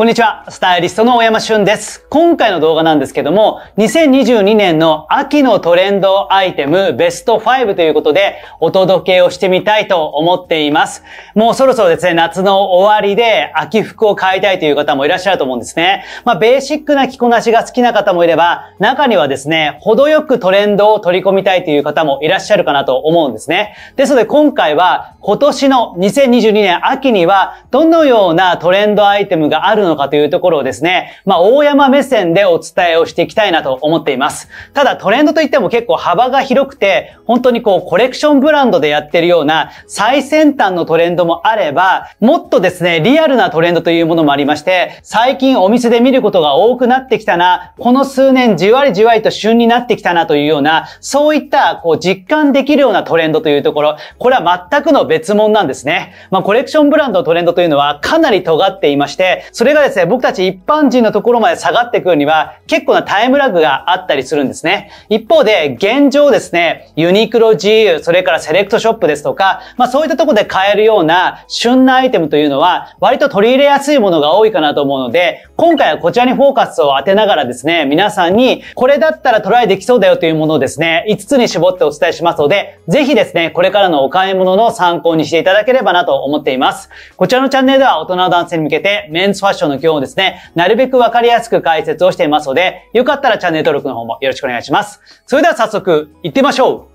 こんにちは、スタイリストの大山俊です。今回の動画なんですけども、2022年の秋のトレンドアイテムベスト5ということで、お届けをしてみたいと思っています。もうそろそろですね、夏の終わりで秋服を買いたいという方もいらっしゃると思うんですね。まあ、ベーシックな着こなしが好きな方もいれば、中にはですね、程よくトレンドを取り込みたいという方もいらっしゃるかなと思うんですね。ですので今回は、今年の2022年秋には、どのようなトレンドアイテムがあるののかというところをですね、まあ、大山目線でお伝えをしていきたいなと思っています。ただ、トレンドといっても結構幅が広くて、本当にこう、コレクションブランドでやってるような最先端のトレンドもあれば、もっとですね、リアルなトレンドというものもありまして、最近お店で見ることが多くなってきたな、この数年じわりじわりと旬になってきたなというような、そういった、こう、実感できるようなトレンドというところ、これは全くの別物なんですね。まあ、コレクションブランドのトレンドというのはかなり尖っていまして、それれがですね、僕たち一般人のところまで下がってくるには、結構なタイムラグがあったりするんですね。一方で、現状ですね、ユニクロ GU、それからセレクトショップですとか、まあそういったとこで買えるような旬なアイテムというのは、割と取り入れやすいものが多いかなと思うので、今回はこちらにフォーカスを当てながらですね、皆さんに、これだったらトライできそうだよというものをですね、5つに絞ってお伝えしますので、ぜひですね、これからのお買い物の参考にしていただければなと思っています。こちらのチャンネルでは大人の男性に向けて、メンズファッション章の今日をですね、なるべくわかりやすく解説をしていますので、よかったらチャンネル登録の方もよろしくお願いします。それでは早速、行ってみましょう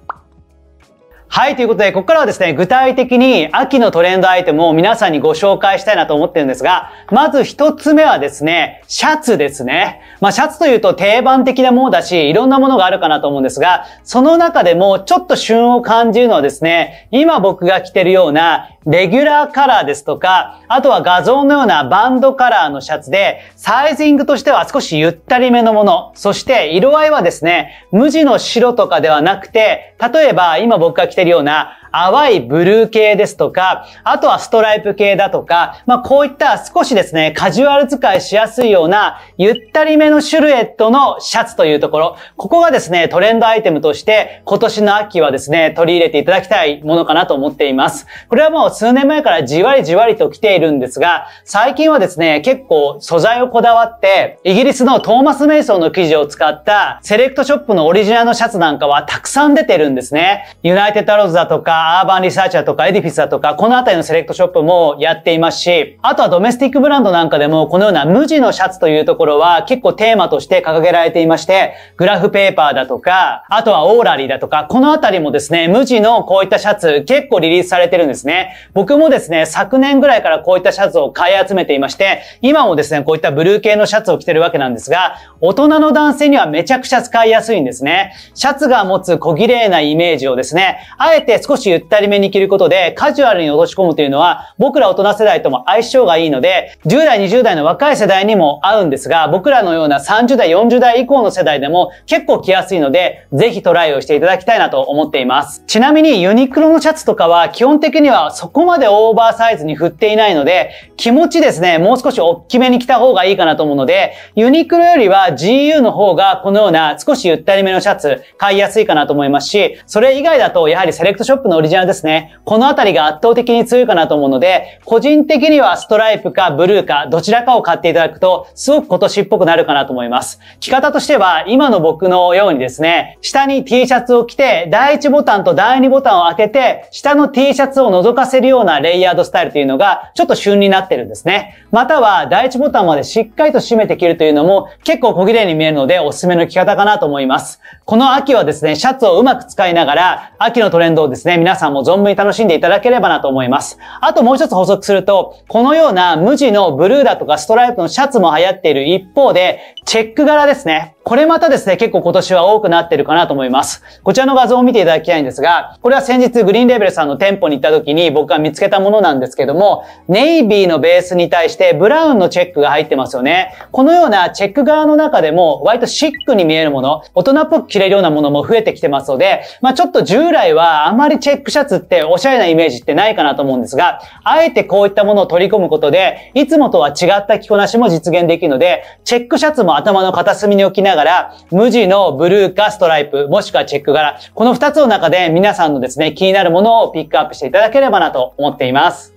はい、ということで、ここからはですね、具体的に秋のトレンドアイテムを皆さんにご紹介したいなと思ってるんですが、まず一つ目はですね、シャツですね。まあ、シャツというと定番的なものだし、いろんなものがあるかなと思うんですが、その中でもちょっと旬を感じるのはですね、今僕が着てるようなレギュラーカラーですとか、あとは画像のようなバンドカラーのシャツで、サイズイングとしては少しゆったりめのもの、そして色合いはですね、無地の白とかではなくて、例えば今僕が着てるような淡いブルー系ですとか、あとはストライプ系だとか、まあこういった少しですね、カジュアル使いしやすいような、ゆったりめのシルエットのシャツというところ、ここがですね、トレンドアイテムとして、今年の秋はですね、取り入れていただきたいものかなと思っています。これはもう数年前からじわりじわりと来ているんですが、最近はですね、結構素材をこだわって、イギリスのトーマス・メイソンの生地を使ったセレクトショップのオリジナルのシャツなんかはたくさん出てるんですね。ユナイテッドアローズだとか、アーバンリサーチャーとか、エディフィスだとか、このあたりのセレクトショップもやっていますし、あとはドメスティックブランドなんかでも、このような無地のシャツというところは結構テーマとして掲げられていまして、グラフペーパーだとか、あとはオーラリーだとか、このあたりもですね、無地のこういったシャツ結構リリースされてるんですね。僕もですね、昨年ぐらいからこういったシャツを買い集めていまして、今もですね、こういったブルー系のシャツを着てるわけなんですが、大人の男性にはめちゃくちゃ使いやすいんですね。シャツが持つ小綺麗なイメージをですね、あえて少ししゆったりめに着ることでカジュアルに落とし込むというのは僕ら大人世代とも相性がいいので10代20代の若い世代にも合うんですが僕らのような30代40代以降の世代でも結構着やすいのでぜひトライをしていただきたいなと思っていますちなみにユニクロのシャツとかは基本的にはそこまでオーバーサイズに振っていないので気持ちですねもう少し大きめに着た方がいいかなと思うのでユニクロよりは GU の方がこのような少しゆったりめのシャツ買いやすいかなと思いますしそれ以外だとやはりセレクトショップののオリジナルですね。このあたりが圧倒的に強いかなと思うので、個人的にはストライプかブルーかどちらかを買っていただくと、すごく今年っぽくなるかなと思います。着方としては、今の僕のようにですね、下に T シャツを着て、第1ボタンと第2ボタンを開けて、下の T シャツを覗かせるようなレイヤードスタイルというのが、ちょっと旬になってるんですね。または、第1ボタンまでしっかりと締めて着るというのも、結構小綺麗に見えるので、おすすめの着方かなと思います。この秋はですね、シャツをうまく使いながら、秋のトレンドをですね、皆さんも存分に楽しんでいただければなと思います。あともう一つ補足すると、このような無地のブルーだとかストライプのシャツも流行っている一方で、チェック柄ですね。これまたですね、結構今年は多くなってるかなと思います。こちらの画像を見ていただきたいんですが、これは先日グリーンレベルさんの店舗に行った時に僕が見つけたものなんですけども、ネイビーのベースに対してブラウンのチェックが入ってますよね。このようなチェック側の中でも、割とシックに見えるもの、大人っぽく着れるようなものも増えてきてますので、まあちょっと従来はあまりチェックシャツっておしゃれなイメージってないかなと思うんですが、あえてこういったものを取り込むことで、いつもとは違った着こなしも実現できるので、チェックシャツも頭の片隅に置きながらながら、無地のブルーかストライプ、もしくはチェック柄、この2つの中で皆さんのですね、気になるものをピックアップしていただければなと思っています。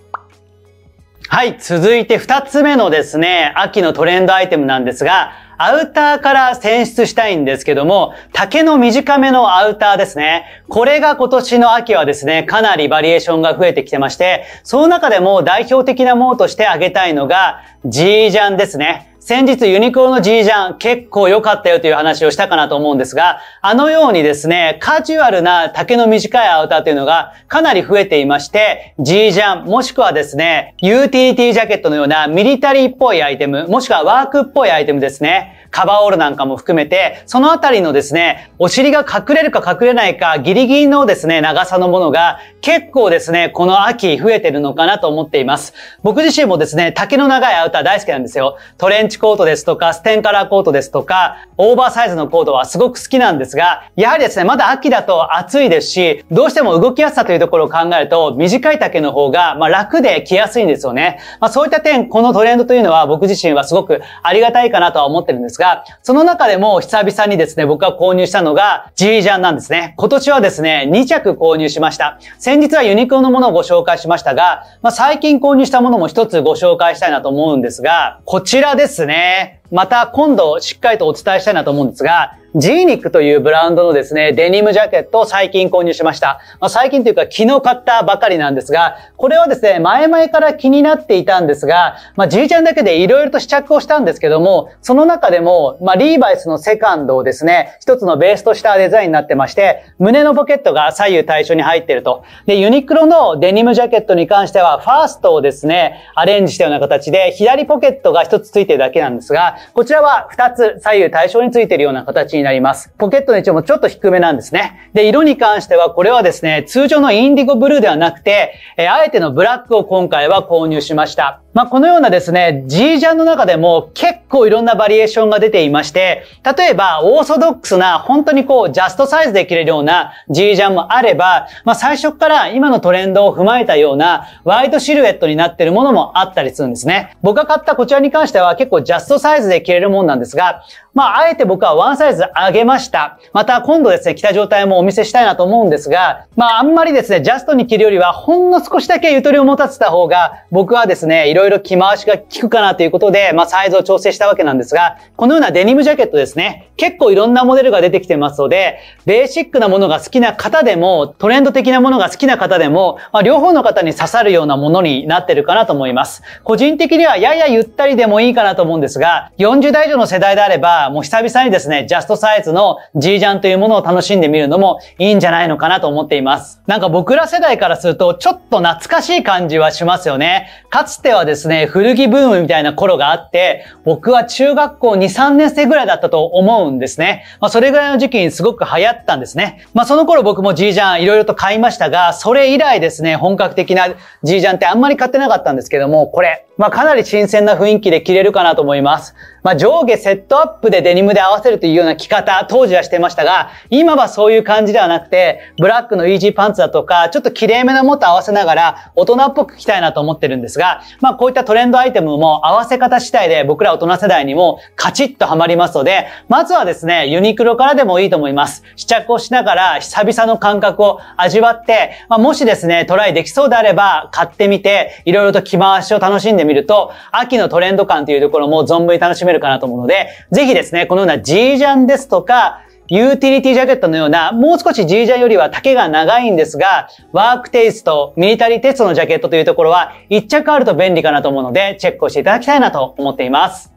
はい、続いて2つ目のですね、秋のトレンドアイテムなんですが、アウターから選出したいんですけども、竹の短めのアウターですね。これが今年の秋はですね、かなりバリエーションが増えてきてまして、その中でも代表的なものとして挙げたいのが、G ジャンですね。先日ユニクロの G ジャン結構良かったよという話をしたかなと思うんですが、あのようにですね、カジュアルな丈の短いアウターというのがかなり増えていまして、G ジャンもしくはですね、UTT ジャケットのようなミリタリーっぽいアイテム、もしくはワークっぽいアイテムですね。カバーオールなんかも含めて、そのあたりのですね、お尻が隠れるか隠れないかギリギリのですね、長さのものが結構ですね、この秋増えてるのかなと思っています。僕自身もですね、丈の長いアウター大好きなんですよ。トレンチチコートですとか、ステンカラーコートですとか、オーバーサイズのコートはすごく好きなんですが、やはりですね、まだ秋だと暑いですし、どうしても動きやすさというところを考えると、短い丈の方が、まあ、楽で着やすいんですよね。まあ、そういった点、このトレンドというのは僕自身はすごくありがたいかなとは思ってるんですが、その中でも久々にですね、僕が購入したのが G ジャンなんですね。今年はですね、2着購入しました。先日はユニクロのものをご紹介しましたが、まあ、最近購入したものも一つご紹介したいなと思うんですが、こちらです。ですね。また今度しっかりとお伝えしたいなと思うんですが、ジーニックというブランドのですね、デニムジャケットを最近購入しました。まあ、最近というか昨日買ったばかりなんですが、これはですね、前々から気になっていたんですが、まあ、じいちゃんだけで色々と試着をしたんですけども、その中でも、まあ、リーバイスのセカンドをですね、一つのベースとしたデザインになってまして、胸のポケットが左右対称に入っていると。で、ユニクロのデニムジャケットに関しては、ファーストをですね、アレンジしたような形で、左ポケットが一つついてるだけなんですが、こちらは2つ左右対称についているような形になります。ポケットの位置もちょっと低めなんですね。で、色に関してはこれはですね、通常のインディゴブルーではなくて、えあえてのブラックを今回は購入しました。まあ、このようなですね、G ジャンの中でも結構いろんなバリエーションが出ていまして、例えば、オーソドックスな、本当にこう、ジャストサイズで着れるような G ジャンもあれば、まあ、最初から今のトレンドを踏まえたような、ワイドシルエットになってるものもあったりするんですね。僕が買ったこちらに関しては結構ジャストサイズで着れるもんなんですが、まあ、あえて僕はワンサイズ上げました。また今度ですね、着た状態もお見せしたいなと思うんですが、まあ、あんまりですね、ジャストに着るよりは、ほんの少しだけゆとりを持たせた方が、僕はですね、いろいろいろ着回しが効くかなということで、まあ、サイズを調整したわけなんですが、このようなデニムジャケットですね、結構いろんなモデルが出てきてますので、ベーシックなものが好きな方でも、トレンド的なものが好きな方でも、まあ、両方の方に刺さるようなものになってるかなと思います。個人的にはややゆったりでもいいかなと思うんですが、40代以上の世代であれば、もう久々にですね、ジャストサイズの G ジャンというものを楽しんでみるのもいいんじゃないのかなと思っています。なんか僕ら世代からすると、ちょっと懐かしい感じはしますよね。かつてはですね、古着ブームみたいな頃があって、僕は中学校2、3年生ぐらいだったと思うんですね。まあ、それぐらいの時期にすごく流行ったんですね。まあ、その頃僕も G ジャンいろいろと買いましたが、それ以来ですね、本格的な G ジャンってあんまり買ってなかったんですけども、これ、まあかなり新鮮な雰囲気で着れるかなと思います。まあ上下セットアップでデニムで合わせるというような着方、当時はしてましたが、今はそういう感じではなくて、ブラックのイージーパンツだとか、ちょっと綺麗めなもと合わせながら、大人っぽく着たいなと思ってるんですが、まあこういったトレンドアイテムも合わせ方次第で僕ら大人世代にもカチッとハマりますので、まずはですね、ユニクロからでもいいと思います。試着をしながら久々の感覚を味わって、まあもしですね、トライできそうであれば買ってみて、いろいろと着回しを楽しんでみると、秋のトレンド感というところも存分に楽しめるかなと思うので、ぜひですね、このような G ジャンですとか、ユーティリティジャケットのような、もう少し G ジャンよりは丈が長いんですが、ワークテイスト、ミリタリーテストのジャケットというところは、1着あると便利かなと思うので、チェックをしていただきたいなと思っています。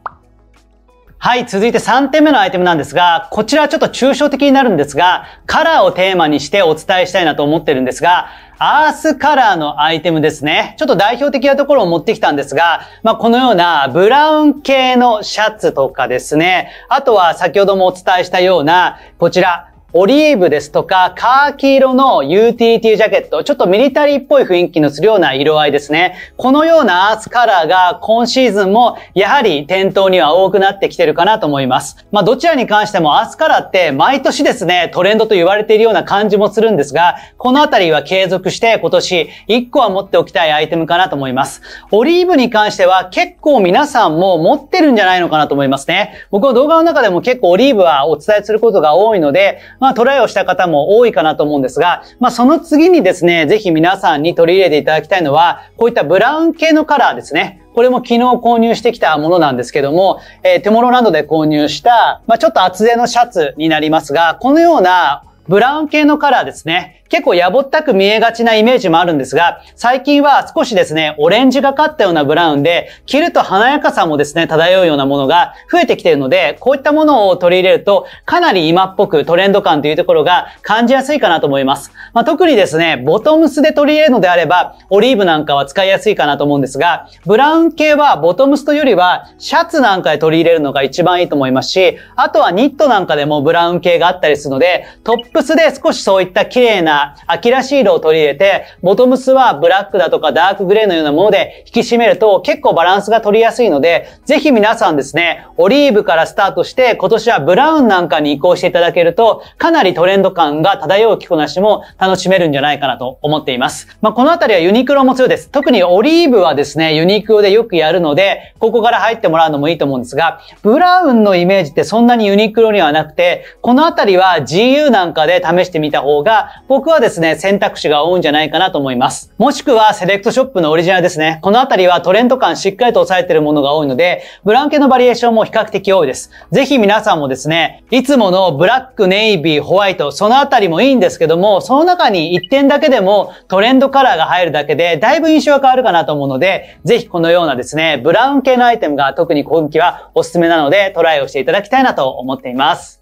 はい、続いて3点目のアイテムなんですが、こちらはちょっと抽象的になるんですが、カラーをテーマにしてお伝えしたいなと思ってるんですが、アースカラーのアイテムですね。ちょっと代表的なところを持ってきたんですが、まあ、このようなブラウン系のシャツとかですね、あとは先ほどもお伝えしたような、こちら、オリーブですとか、カーキ色の UTT ジャケット、ちょっとミリタリーっぽい雰囲気のするような色合いですね。このようなアースカラーが今シーズンもやはり店頭には多くなってきてるかなと思います。まあどちらに関してもアースカラーって毎年ですね、トレンドと言われているような感じもするんですが、このあたりは継続して今年1個は持っておきたいアイテムかなと思います。オリーブに関しては結構皆さんも持ってるんじゃないのかなと思いますね。僕の動画の中でも結構オリーブはお伝えすることが多いので、まあトライをした方も多いかなと思うんですが、まあその次にですね、ぜひ皆さんに取り入れていただきたいのは、こういったブラウン系のカラーですね。これも昨日購入してきたものなんですけども、えー、テモなどで購入した、まあちょっと厚手のシャツになりますが、このようなブラウン系のカラーですね。結構やぼったく見えがちなイメージもあるんですが、最近は少しですね、オレンジがかったようなブラウンで、着ると華やかさもですね、漂うようなものが増えてきているので、こういったものを取り入れると、かなり今っぽくトレンド感というところが感じやすいかなと思います。まあ、特にですね、ボトムスで取り入れるのであれば、オリーブなんかは使いやすいかなと思うんですが、ブラウン系はボトムスというよりは、シャツなんかで取り入れるのが一番いいと思いますし、あとはニットなんかでもブラウン系があったりするので、トップスで少しそういった綺麗なな秋らしい色を取り入れて、ボトムスはブラックだとかダークグレーのようなもので引き締めると結構バランスが取りやすいので、ぜひ皆さんですね、オリーブからスタートして今年はブラウンなんかに移行していただけると、かなりトレンド感が漂う着こなしも楽しめるんじゃないかなと思っています。まあ、このあたりはユニクロも強いです。特にオリーブはですね、ユニクロでよくやるので、ここから入ってもらうのもいいと思うんですが、ブラウンのイメージってそんなにユニクロにはなくて、このあたりは GU なんかで試してみた方が、僕はですね、選択肢が多いんじゃないかなと思います。もしくはセレクトショップのオリジナルですね。このあたりはトレンド感しっかりと抑えているものが多いので、ブラン系のバリエーションも比較的多いです。ぜひ皆さんもですね、いつものブラック、ネイビー、ホワイト、そのあたりもいいんですけども、その中に1点だけでもトレンドカラーが入るだけで、だいぶ印象が変わるかなと思うので、ぜひこのようなですね、ブラウン系のアイテムが特に今季はおすすめなので、トライをしていただきたいなと思っています。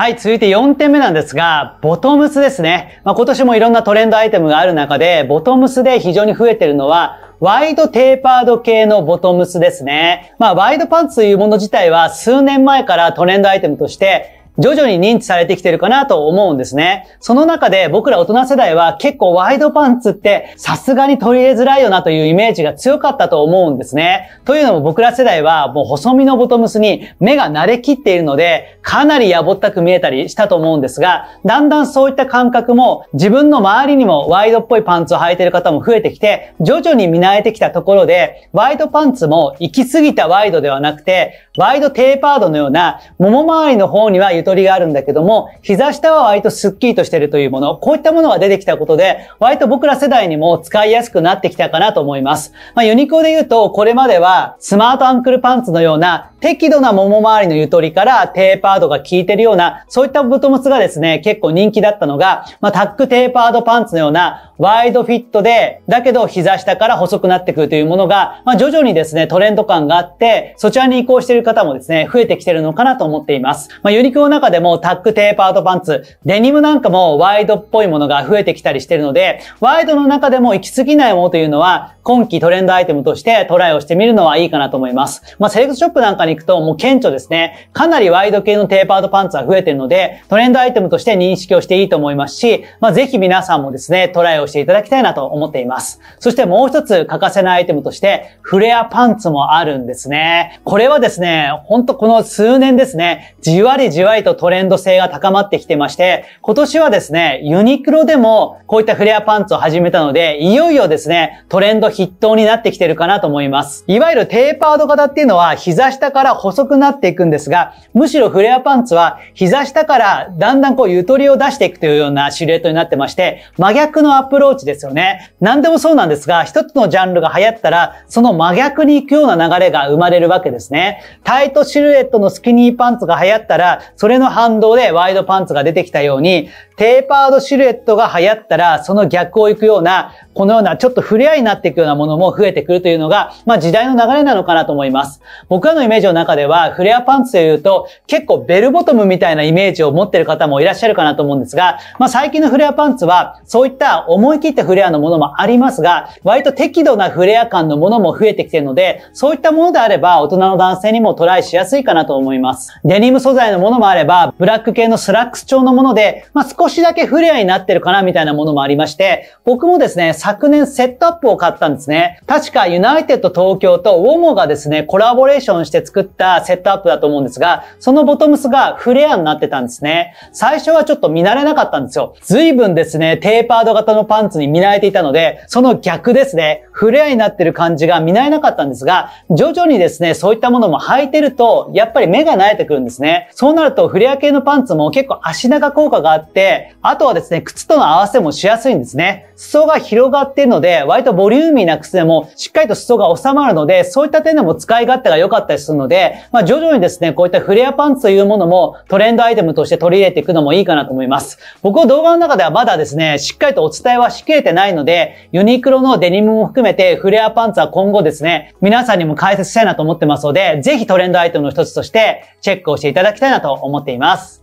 はい、続いて4点目なんですが、ボトムスですね。まあ、今年もいろんなトレンドアイテムがある中で、ボトムスで非常に増えてるのは、ワイドテーパード系のボトムスですね。まあ、ワイドパンツというもの自体は数年前からトレンドアイテムとして、徐々に認知されてきてるかなと思うんですね。その中で僕ら大人世代は結構ワイドパンツってさすがに取り入れづらいよなというイメージが強かったと思うんですね。というのも僕ら世代はもう細身のボトムスに目が慣れきっているので、かなりやぼったく見えたりしたと思うんですが、だんだんそういった感覚も自分の周りにもワイドっぽいパンツを履いてる方も増えてきて、徐々に見慣れてきたところで、ワイドパンツも行き過ぎたワイドではなくて、ワイドテーパードのような、もも周りの方にはゆ取りがあるんだけども、膝下は割とスッキリとしてるというもの、こういったものが出てきたことで、割と僕ら世代にも使いやすくなってきたかなと思います。まあ、ユニクロで言うと、これまではスマートアンクルパンツのような適度なもも周りのゆとりからテーパードが効いてるような、そういったボトムスがですね、結構人気だったのが、まあ、タックテーパードパンツのようなワイドフィットで、だけど膝下から細くなってくるというものが、まあ、徐々にですね、トレンド感があって、そちらに移行している方もですね、増えてきてるのかなと思っています。まあ、ユニクロの中でもタックテーパードパンツ、デニムなんかもワイドっぽいものが増えてきたりしてるので、ワイドの中でも行き過ぎないものというのは、今季トレンドアイテムとしてトライをしてみるのはいいかなと思います。まあ、セレクトショップなんかに行くともう顕著ですね。かなりワイド系のテーパードパンツは増えてるので、トレンドアイテムとして認識をしていいと思いますし、まあ、ぜひ皆さんもですね、トライをしていただきたいなと思っています。そしてもう一つ欠かせないアイテムとして、フレアパンツもあるんですね。これはですね、ほんとこの数年ですね、じわりじわりいとトレンド性が高まってきてまして、今年はですね、ユニクロでもこういったフレアパンツを始めたので、いよいよですね、トレンド筆頭になってきてるかなと思います。いわゆるテーパード型っていうのは膝下から細くなっていくんですが、むしろフレアパンツは膝下からだんだんこうゆとりを出していくというようなシルエットになってまして、真逆のアプローチですよね。何でもそうなんですが、一つのジャンルが流行ったら、その真逆に行くような流れが生まれるわけですね。タイトシルエットのスキニーパンツが流行ったら、そそれの反動でワイドパンツが出てきたように、テーパードシルエットが流行ったら、その逆を行くような、このようなちょっと触れ合いになっていくようなものも増えてくるというのが、まあ時代の流れなのかなと思います。僕らのイメージの中では、フレアパンツというと、結構ベルボトムみたいなイメージを持ってる方もいらっしゃるかなと思うんですが、まあ最近のフレアパンツは、そういった思い切ったフレアのものもありますが、割と適度なフレア感のものも増えてきてるので、そういったものであれば、大人の男性にもトライしやすいかなと思います。デニム素材のものもあれば、ブラック系のスラックス調のもので、まあ、少しだけフレアになってるかなみたいなものもありまして、僕もですね、昨年セットアップを買ったんですね。確かユナイテッド東京とウォモがですね、コラボレーションして作ったセットアップだと思うんですが、そのボトムスがフレアになってたんですね。最初はちょっと見慣れなかったんですよ。随分ですね、テーパード型のパンツに見慣れていたので、その逆ですね、フレアになってる感じが見慣れなかったんですが、徐々にですね、そういったものも履いてると、やっぱり目が慣れてくるんですね。そうなるとフレア系のパンツも結構足長効果があって、あとはですね、靴との合わせもしやすいんですね。裾が広がってるので、割とボリューミーな靴でも、しっかりと裾が収まるので、そういった点でも使い勝手が良かったりするので、まあ、徐々にですね、こういったフレアパンツというものも、トレンドアイテムとして取り入れていくのもいいかなと思います。僕の動画の中ではまだですね、しっかりとお伝えはしきれてないので、ユニクロのデニムも含めて、フレアパンツは今後ですね、皆さんにも解説したいなと思ってますので、ぜひトレンドアイテムの一つとして、チェックをしていただきたいなと思っています。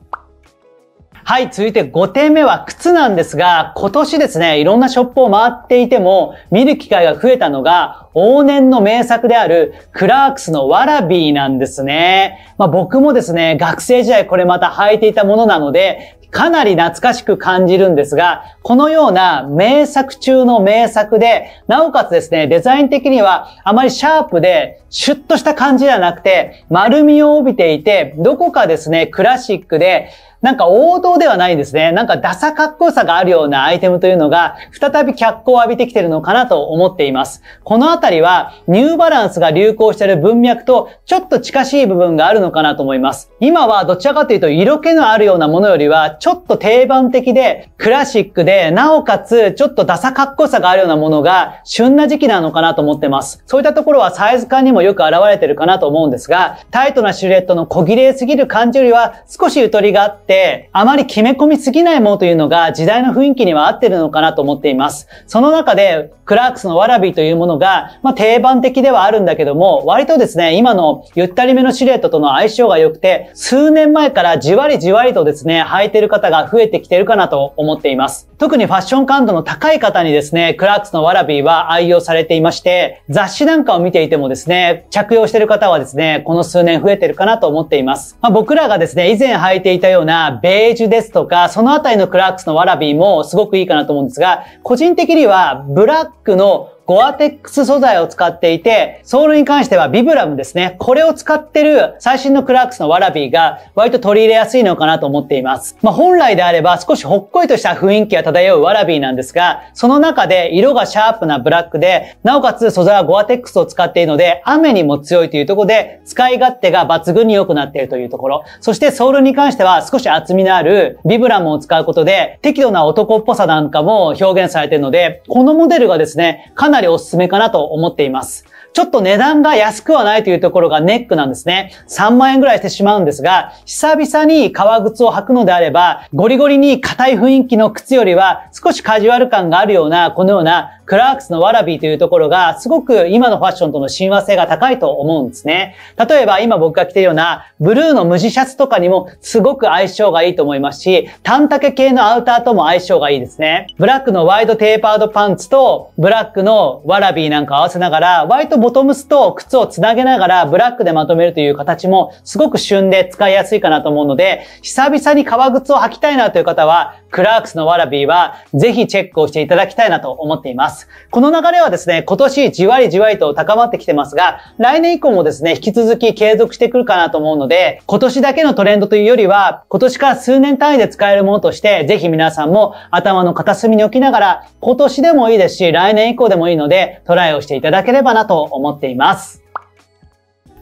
はい、続いて5点目は靴なんですが、今年ですね、いろんなショップを回っていても、見る機会が増えたのが、往年の名作である、クラークスのワラビーなんですね。まあ僕もですね、学生時代これまた履いていたものなので、かなり懐かしく感じるんですが、このような名作中の名作で、なおかつですね、デザイン的にはあまりシャープで、シュッとした感じではなくて、丸みを帯びていて、どこかですね、クラシックで、なんか王道ではないんですね。なんかダサかっこよさがあるようなアイテムというのが、再び脚光を浴びてきてるのかなと思っています。このあたりは、ニューバランスが流行している文脈と、ちょっと近しい部分があるのかなと思います。今はどちらかというと、色気のあるようなものよりは、ちょっと定番的で、クラシックで、なおかつ、ちょっとダサかっこよさがあるようなものが、旬な時期なのかなと思ってます。そういったところはサイズ感にもよく現れてるかなと思うんですが、タイトなシルエットの小切れすぎる感じよりは、少しゆとりがあって、あまり決め込みすぎないものというのが、時代の雰囲気には合ってるのかなと思っています。その中で、クラークスのワラビーというものが、まあ、定番的ではあるんだけども、割とですね、今のゆったりめのシルエットとの相性が良くて、数年前からじわりじわりとですね、履いてる方が増えてきてるかなと思っています。特にファッション感度の高い方にですね、クラークスのワラビーは愛用されていまして、雑誌なんかを見ていてもですね、着用してる方はですね、この数年増えてるかなと思っています。まあ、僕らがですね、以前履いていたようなベージュですとか、そのあたりのクラークスのワラビーもすごくいいかなと思うんですが、個人的にはブラックのゴアテックス素材を使っていて、ソールに関してはビブラムですね。これを使ってる最新のクラークスのワラビーが割と取り入れやすいのかなと思っています。まあ、本来であれば少しほっこりとした雰囲気が漂うワラビーなんですが、その中で色がシャープなブラックで、なおかつ素材はゴアテックスを使っているので、雨にも強いというところで、使い勝手が抜群に良くなっているというところ。そしてソールに関しては少し厚みのあるビブラムを使うことで、適度な男っぽさなんかも表現されているので、このモデルがですね、かななりおすすめかなと思っています。ちょっと値段が安くはないというところがネックなんですね。3万円ぐらいしてしまうんですが、久々に革靴を履くのであれば、ゴリゴリに硬い雰囲気の靴よりは、少しカジュアル感があるような、このようなクラークスのワラビーというところが、すごく今のファッションとの親和性が高いと思うんですね。例えば今僕が着ているような、ブルーの無地シャツとかにもすごく相性がいいと思いますし、タケ系のアウターとも相性がいいですね。ブラックのワイドテーパードパンツと、ブラックのワラビーなんか合わせながら、ボトムスと靴をつなげながらブラックでまとめるという形もすごく旬で使いやすいかなと思うので、久々に革靴を履きたいなという方は、クラークスのワラビーはぜひチェックをしていただきたいなと思っています。この流れはですね、今年じわりじわりと高まってきてますが、来年以降もですね、引き続き継続してくるかなと思うので、今年だけのトレンドというよりは、今年から数年単位で使えるものとして、ぜひ皆さんも頭の片隅に置きながら、今年でもいいですし、来年以降でもいいので、トライをしていただければなと思っています。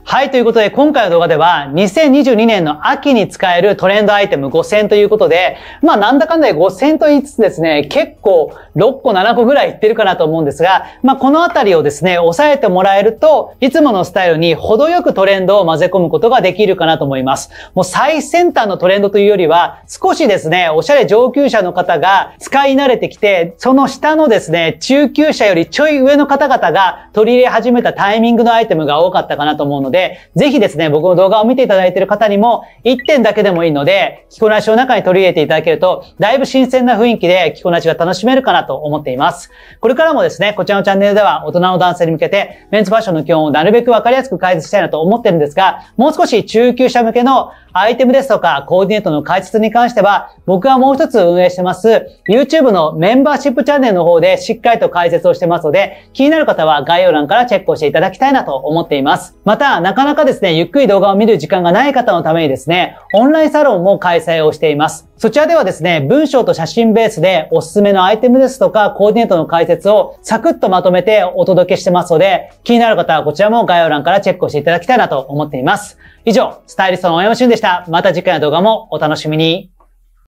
はい、ということで、今回の動画では、2022年の秋に使えるトレンドアイテム5選ということで、まあ、なんだかんだで5000と言いつつですね、結構6個7個ぐらいいってるかなと思うんですが、まあ、このあたりをですね、押さえてもらえると、いつものスタイルに程よくトレンドを混ぜ込むことができるかなと思います。もう最先端のトレンドというよりは、少しですね、おしゃれ上級者の方が使い慣れてきて、その下のですね、中級者よりちょい上の方々が取り入れ始めたタイミングのアイテムが多かったかなと思うので、で、ぜひですね、僕の動画を見ていただいている方にも、1点だけでもいいので、着こなしの中に取り入れていただけると、だいぶ新鮮な雰囲気で着こなしが楽しめるかなと思っています。これからもですね、こちらのチャンネルでは、大人の男性に向けて、メンズファッションの基本をなるべくわかりやすく解説したいなと思ってるんですが、もう少し中級者向けのアイテムですとかコーディネートの解説に関しては、僕はもう一つ運営してます、YouTube のメンバーシップチャンネルの方でしっかりと解説をしてますので、気になる方は概要欄からチェックをしていただきたいなと思っています。また、なかなかですね、ゆっくり動画を見る時間がない方のためにですね、オンラインサロンも開催をしています。そちらではですね、文章と写真ベースでおすすめのアイテムですとかコーディネートの解説をサクッとまとめてお届けしてますので、気になる方はこちらも概要欄からチェックをしていただきたいなと思っています。以上、スタイリストの大山俊でした。また次回の動画もお楽しみに。